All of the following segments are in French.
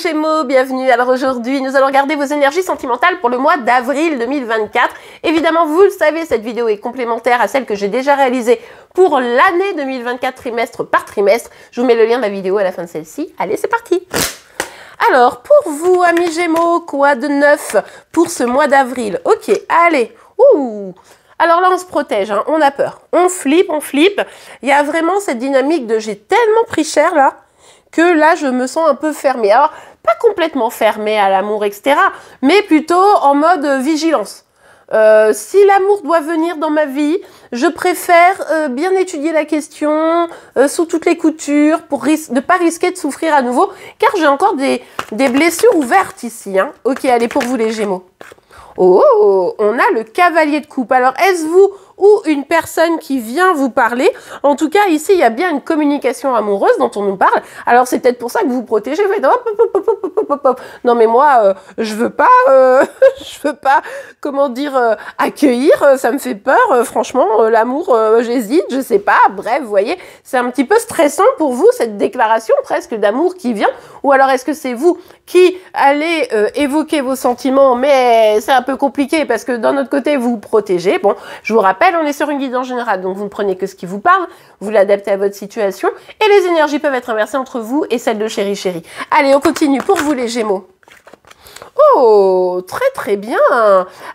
Amis Gémeaux, bienvenue. Alors aujourd'hui, nous allons regarder vos énergies sentimentales pour le mois d'avril 2024. Évidemment, vous le savez, cette vidéo est complémentaire à celle que j'ai déjà réalisée pour l'année 2024, trimestre par trimestre. Je vous mets le lien de la vidéo à la fin de celle-ci. Allez, c'est parti Alors, pour vous, amis Gémeaux, quoi de neuf pour ce mois d'avril Ok, allez. Ouh alors là, on se protège, hein. on a peur, on flippe, on flippe. Il y a vraiment cette dynamique de j'ai tellement pris cher là, que là je me sens un peu fermée pas complètement fermé à l'amour, etc., mais plutôt en mode euh, vigilance. Euh, si l'amour doit venir dans ma vie, je préfère euh, bien étudier la question sous toutes les coutures pour ne pas risquer de souffrir à nouveau, car j'ai encore des, des, blessures ouvertes ici. Hein. Ok, allez pour vous les Gémeaux. Oh, oh, oh, on a le cavalier de coupe. Alors, est-ce vous ou une personne qui vient vous parler. En tout cas, ici, il y a bien une communication amoureuse dont on nous parle. Alors, c'est peut-être pour ça que vous vous protégez. Vous Non, mais moi, euh, je veux pas, euh, je veux pas, comment dire, euh, accueillir. Ça me fait peur. franchement, l'amour, j'hésite, je sais pas. Bref, vous voyez, c'est un petit peu stressant pour vous, cette déclaration presque d'amour qui vient. Ou alors, est-ce que c'est vous qui allez euh, évoquer vos sentiments, mais c'est un peu compliqué parce que d'un autre côté, vous protégez. Bon, je vous rappelle, on est sur une en général, donc vous ne prenez que ce qui vous parle, vous l'adaptez à votre situation, et les énergies peuvent être inversées entre vous et celle de chéri chéri. Allez, on continue pour vous les Gémeaux. Oh, très très bien.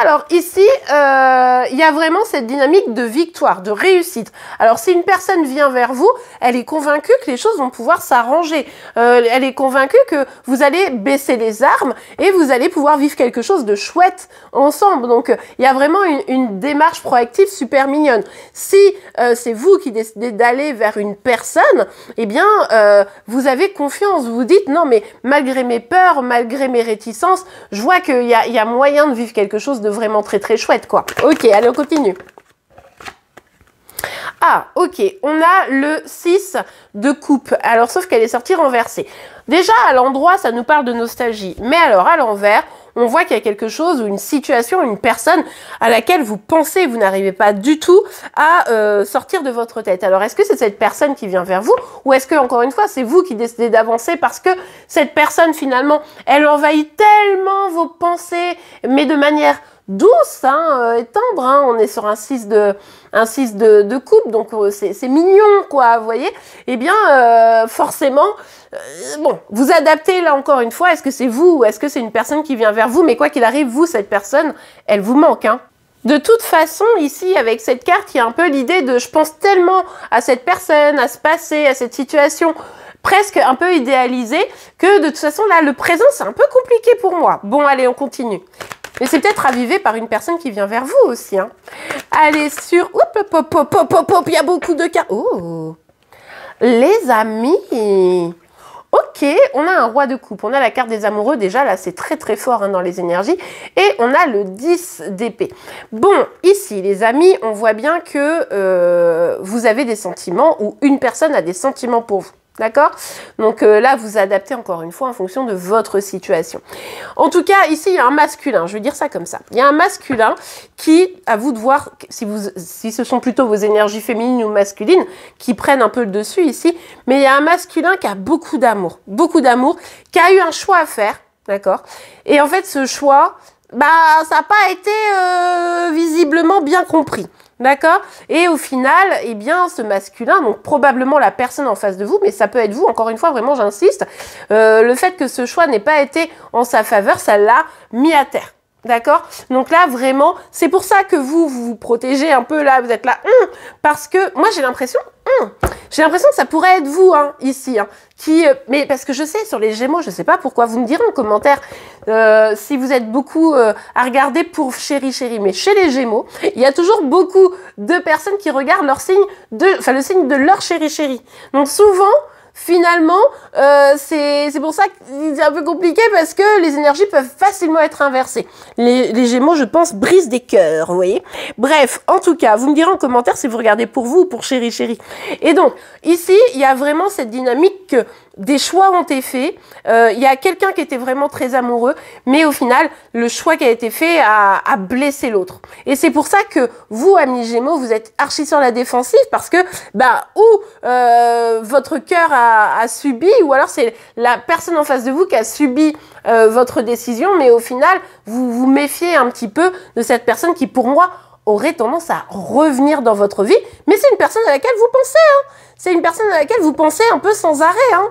Alors ici, euh, il y a vraiment cette dynamique de victoire, de réussite. Alors si une personne vient vers vous, elle est convaincue que les choses vont pouvoir s'arranger. Euh, elle est convaincue que vous allez baisser les armes et vous allez pouvoir vivre quelque chose de chouette ensemble. Donc il y a vraiment une, démarche proactive super mignonne. Si euh, c'est vous qui décidez d'aller vers une personne, eh bien vous avez confiance. Vous vous dites non mais malgré mes peurs, malgré mes réticences, je vois qu'il y a, moyen de vivre quelque chose de vraiment très très chouette, quoi. Ok, allez, on continue. Ah, ok, on a le 6 de coupe. Alors, sauf qu'elle est sortie renversée. Déjà, à l'endroit, ça nous parle de nostalgie. Mais alors, à l'envers, on voit qu'il y a quelque chose ou une situation, une personne à laquelle vous pensez, vous n'arrivez pas du tout à euh, sortir de votre tête. Alors est-ce que c'est cette personne qui vient vers vous ou est-ce que encore une fois c'est vous qui décidez d'avancer parce que cette personne finalement elle envahit tellement vos pensées mais de manière douce hein, euh, et tendre. Hein. On est sur un 6 de, un 6 de, de coupe, donc euh, c'est mignon, quoi, vous voyez. Eh bien, euh, forcément, bon, vous adaptez là encore une fois. Est-ce que c'est vous ou est-ce que c'est une personne qui vient vers vous Mais quoi qu'il arrive, vous, cette personne, elle vous manque. Hein. De toute façon, ici, avec cette carte, il y a un peu l'idée de je pense tellement à cette personne, à ce passé, à cette situation presque un peu idéalisée que de toute façon là le présent c'est un peu compliqué pour moi. Bon allez on continue. Mais c'est peut-être ravivé par une personne qui vient vers vous aussi. Hein. Allez sur... Oup, pop, pop, pop, pop, pop, il y a beaucoup de cartes. Oh Les amis Ok, on a un roi de coupe, on a la carte des amoureux, déjà là c'est très très fort hein, dans les énergies, et on a le 10 d'épée. Bon, ici les amis, on voit bien que euh, vous avez des sentiments ou une personne a des sentiments pour vous. D'accord Donc euh, là, vous adaptez encore une fois en fonction de votre situation. En tout cas, ici, il y a un masculin, je vais dire ça comme ça. Il y a un masculin qui, à vous de voir si, vous, si ce sont plutôt vos énergies féminines ou masculines qui prennent un peu le dessus ici, mais il y a un masculin qui a beaucoup d'amour, beaucoup d'amour, qui a eu un choix à faire, d'accord Et en fait, ce choix, bah, ça n'a pas été euh, visiblement bien compris. D'accord Et au final, eh bien, ce masculin, donc probablement la personne en face de vous, mais ça peut être vous, encore une fois, vraiment, j'insiste, euh, le fait que ce choix n'ait pas été en sa faveur, ça l'a mis à terre. D'accord Donc là, vraiment, c'est pour ça que vous, vous vous protégez un peu là, vous êtes là, hein, parce que moi j'ai l'impression, hein, j'ai l'impression que ça pourrait être vous, hein, ici, hein, qui, euh, mais parce que je sais, sur les Gémeaux, je sais pas pourquoi, vous me direz en commentaire euh, si vous êtes beaucoup euh, à regarder pour chéri chéri, mais chez les Gémeaux, il y a toujours beaucoup de personnes qui regardent leur signe de, enfin le signe de leur chéri chéri. Donc souvent, finalement, euh, c'est pour ça que c'est un peu compliqué parce que les énergies peuvent facilement être inversées. Les, les Gémeaux, je pense, brisent des cœurs, vous voyez. Bref, en tout cas, vous me direz en commentaire si vous regardez pour vous ou pour chéri chéri. Et donc, ici, il y a vraiment cette dynamique que des choix ont été faits. Euh, il y a quelqu'un qui était vraiment très amoureux, mais au final, le choix qui a été fait a, a blessé l'autre. Et c'est pour ça que vous, amis Gémeaux, vous êtes archi sur la défensive parce que, bah, ou euh, votre cœur a a, subi, ou alors c'est la personne en face de vous qui a subi euh, votre décision, mais au final, vous vous méfiez un petit peu de cette personne qui, pour moi, aurait tendance à revenir dans votre vie, mais c'est une personne à laquelle vous pensez. Hein. C'est une personne à laquelle vous pensez un peu sans arrêt. Hein.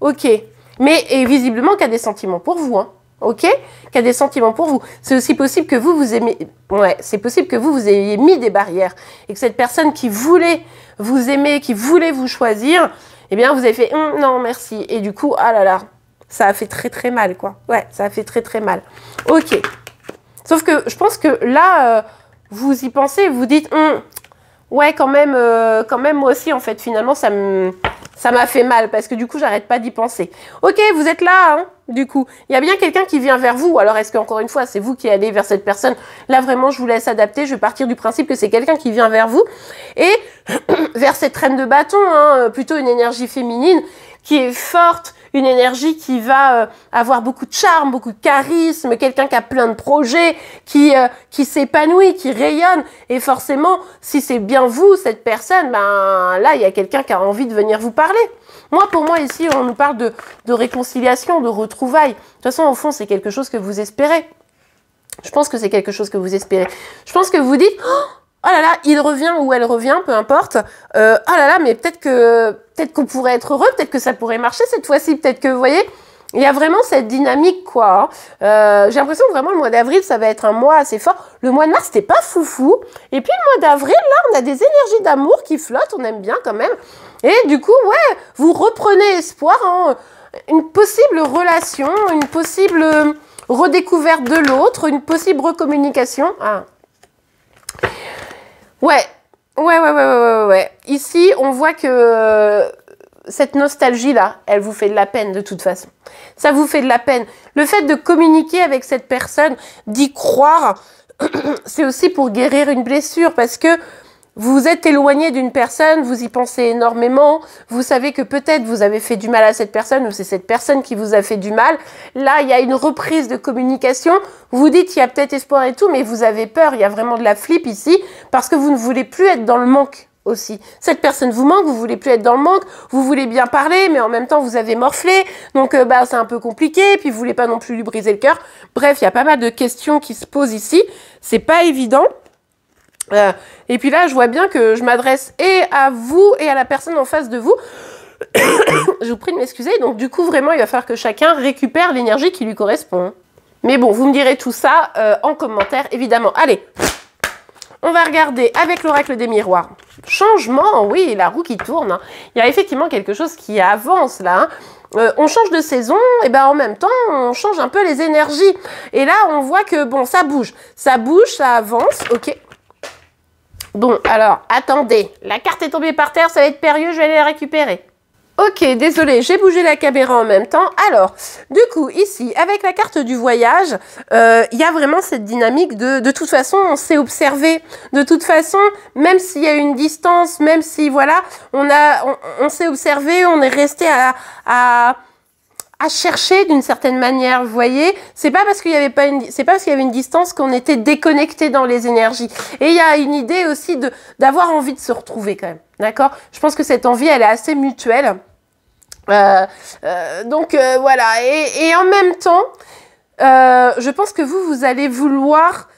Ok. Mais et visiblement qui a des sentiments pour vous. Hein. Ok Qui a des sentiments pour vous. C'est aussi possible que vous vous aimez. Ouais, c'est possible que vous vous ayez mis des barrières et que cette personne qui voulait vous aimer, qui voulait vous choisir, eh bien vous avez fait hum, non merci et du coup ah là là ça a fait très très mal quoi ouais ça a fait très très mal ok sauf que je pense que là euh, vous y pensez vous dites hum, ouais quand même euh, quand même moi aussi en fait finalement ça ça m'a fait mal parce que du coup j'arrête pas d'y penser ok vous êtes là hein du coup. Il y a bien quelqu'un qui vient vers vous. Alors est-ce qu'encore une fois, c'est vous qui allez vers cette personne Là vraiment, je vous laisse adapter. Je vais partir du principe que c'est quelqu'un qui vient vers vous. Et vers cette reine de bâton, hein, euh, plutôt une énergie féminine qui est forte, une énergie qui va euh, avoir beaucoup de charme, beaucoup de charisme, quelqu'un qui a plein de projets, qui euh, qui s'épanouit, qui rayonne. Et forcément, si c'est bien vous, cette personne, ben là, il y a quelqu'un qui a envie de venir vous parler. Moi, pour moi, ici, on nous parle de, de réconciliation, de retrouvailles. De toute façon, au fond, c'est quelque chose que vous espérez. Je pense que c'est quelque chose que vous espérez. Je pense que vous dites, oh, oh là là, il revient ou elle revient, peu importe. Euh, oh là là, mais peut-être que peut-être qu'on pourrait être heureux, peut-être que ça pourrait marcher cette fois-ci, peut-être que vous voyez. Il y a vraiment cette dynamique, quoi. Hein. Euh, j'ai l'impression que vraiment le mois d'avril, ça va être un mois assez fort. Le mois de mars, c'était pas foufou. Et puis le mois d'avril, là, on a des énergies d'amour qui flottent, on aime bien quand même. Et du coup, ouais, vous reprenez espoir en hein. une possible relation, une possible redécouverte de l'autre, une possible recommunication. Ah. Ouais. Ouais, ouais, ouais, ouais, ouais, Ici, on voit que euh, cette nostalgie-là, elle vous fait de la peine de toute façon. Ça vous fait de la peine. Le fait de communiquer avec cette personne, d'y croire, c'est aussi pour guérir une blessure parce que vous êtes éloigné d'une personne, vous y pensez énormément, vous savez que peut-être vous avez fait du mal à cette personne ou c'est cette personne qui vous a fait du mal. Là, il y a une reprise de communication. Vous vous dites, il y a peut-être espoir et tout, mais vous avez peur. Il y a vraiment de la flip ici parce que vous ne voulez plus être dans le manque aussi. Cette personne vous manque, vous voulez plus être dans le manque, vous voulez bien parler, mais en même temps vous avez morflé, donc euh, bah c'est un peu compliqué, puis vous voulez pas non plus lui briser le cœur. Bref, il y a pas mal de questions qui se posent ici. C'est pas évident. Euh, et puis là, je vois bien que je m'adresse et à vous et à la personne en face de vous. je vous prie de m'excuser. Donc du coup, vraiment, il va falloir que chacun récupère l'énergie qui lui correspond. Mais bon, vous me direz tout ça euh, en commentaire, évidemment. Allez, on va regarder avec l'oracle des miroirs. Changement, oui, la roue qui tourne. Hein. Il y a effectivement quelque chose qui avance là. Hein. Euh, on change de saison, et ben en même temps, on change un peu les énergies. Et là, on voit que bon, ça bouge, ça bouge, ça avance, ok. Bon, alors, attendez. La carte est tombée par terre, ça va être périlleux, je vais aller la récupérer. Ok, désolé, j'ai bougé la caméra en même temps. Alors, du coup, ici, avec la carte du voyage, euh, il y a vraiment cette dynamique de, de toute façon, on s'est observé. De toute façon, même s'il y a une distance, même si, voilà, on, s'est observé, on est resté à, à à chercher d'une certaine manière, vous voyez. C'est pas parce qu'il y avait pas une, c'est pas parce qu'il y avait une distance qu'on était déconnecté dans les énergies. Et il y a une idée aussi de, d'avoir envie de se retrouver quand même. D'accord? Je pense que cette envie, elle est assez mutuelle. Euh, euh donc euh, voilà. Et, et, en même temps, euh, je pense que vous, vous allez vouloir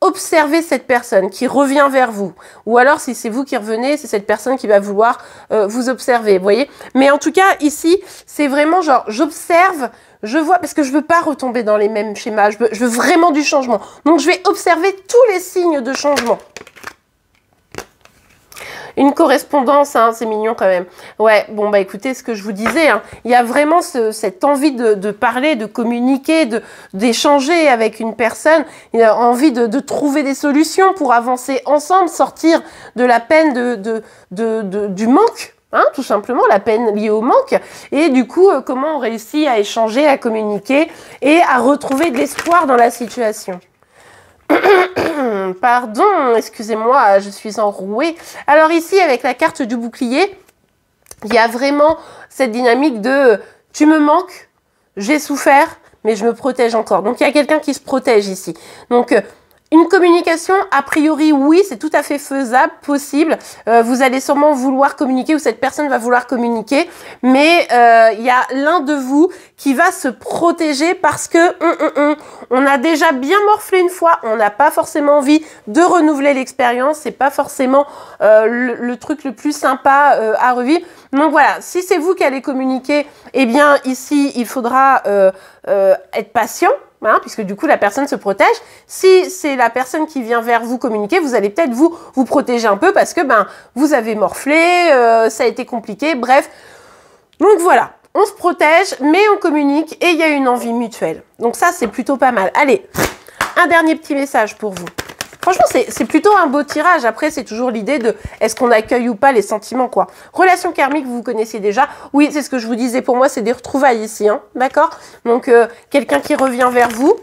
observez cette personne qui revient vers vous. Ou alors, si c'est vous qui revenez, c'est cette personne qui va vouloir euh, vous observer, vous voyez Mais en tout cas, ici, c'est vraiment genre, j'observe, je vois, parce que je veux pas retomber dans les mêmes schémas, je veux vraiment du changement. Donc, je vais observer tous les signes de changement. Une correspondance, hein, c'est mignon quand même. Ouais, bon bah écoutez ce que je vous disais, hein, il y a vraiment cette envie de, parler, de communiquer, de d'échanger avec une personne, il y a envie de, trouver des solutions pour avancer ensemble, sortir de la peine de, du manque hein, tout simplement la peine liée au manque et du coup euh, comment on réussit à échanger, à communiquer et à retrouver de l'espoir dans la situation. pardon, excusez-moi, je suis enrouée. Alors ici, avec la carte du bouclier, il y a vraiment cette dynamique de tu me manques, j'ai souffert, mais je me protège encore. Donc il y a quelqu'un qui se protège ici. Donc euh, une communication, a priori, oui, c'est tout à fait faisable, possible. Euh, vous allez sûrement vouloir communiquer ou cette personne va vouloir communiquer, mais euh, il y a l'un de vous qui va se protéger parce que hum, hum, hum, on a déjà bien morflé une fois, on n'a pas forcément envie de renouveler l'expérience, c'est pas forcément euh, le, le, truc le plus sympa à revivre. Donc voilà, si c'est vous qui allez communiquer, eh bien ici il faudra être patient puisque du coup la personne se protège. Si c'est la personne qui vient vers vous communiquer, vous allez peut-être vous vous protéger un peu parce que ben vous avez morflé, euh, ça a été compliqué, bref. Donc voilà, on se protège, mais on communique et il y a une envie mutuelle. Donc ça c'est plutôt pas mal. Allez, un dernier petit message pour vous. Franchement, c'est plutôt un beau tirage. Après, c'est toujours l'idée de est-ce qu'on accueille ou pas les sentiments, quoi. Relation karmique, vous connaissez déjà. Oui, c'est ce que je vous disais. Pour moi, c'est des retrouvailles ici, hein, d'accord Donc, euh, quelqu'un qui revient vers vous,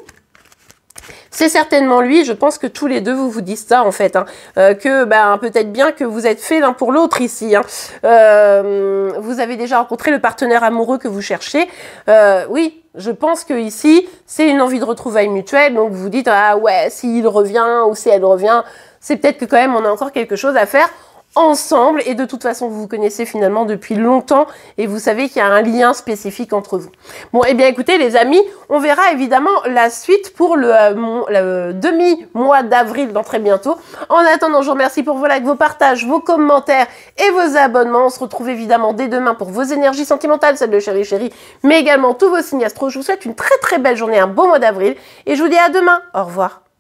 c'est certainement lui, je pense que tous les deux vous vous disent ça en fait, hein. euh, que ben, peut-être bien que vous êtes faits l'un pour l'autre ici. Hein. Euh, vous avez déjà rencontré le partenaire amoureux que vous cherchez. Euh, oui, je pense que ici c'est une envie de retrouvailles mutuelle, donc vous dites ah ouais, s'il revient ou si elle revient, c'est peut-être que quand même on a encore quelque chose à faire ensemble et de toute façon vous vous connaissez finalement depuis longtemps et vous savez qu'il y a un lien spécifique entre vous. Bon et eh bien écoutez les amis, on verra évidemment la suite pour le, euh, euh, demi-mois d'avril dans très bientôt. En attendant, je vous remercie pour vos likes, vos partages, vos commentaires et vos abonnements. On se retrouve évidemment dès demain pour vos énergies sentimentales, celles de chéri chérie mais également tous vos signes astro. Je vous souhaite une très très belle journée, un beau mois d'avril et je vous dis à demain. Au revoir.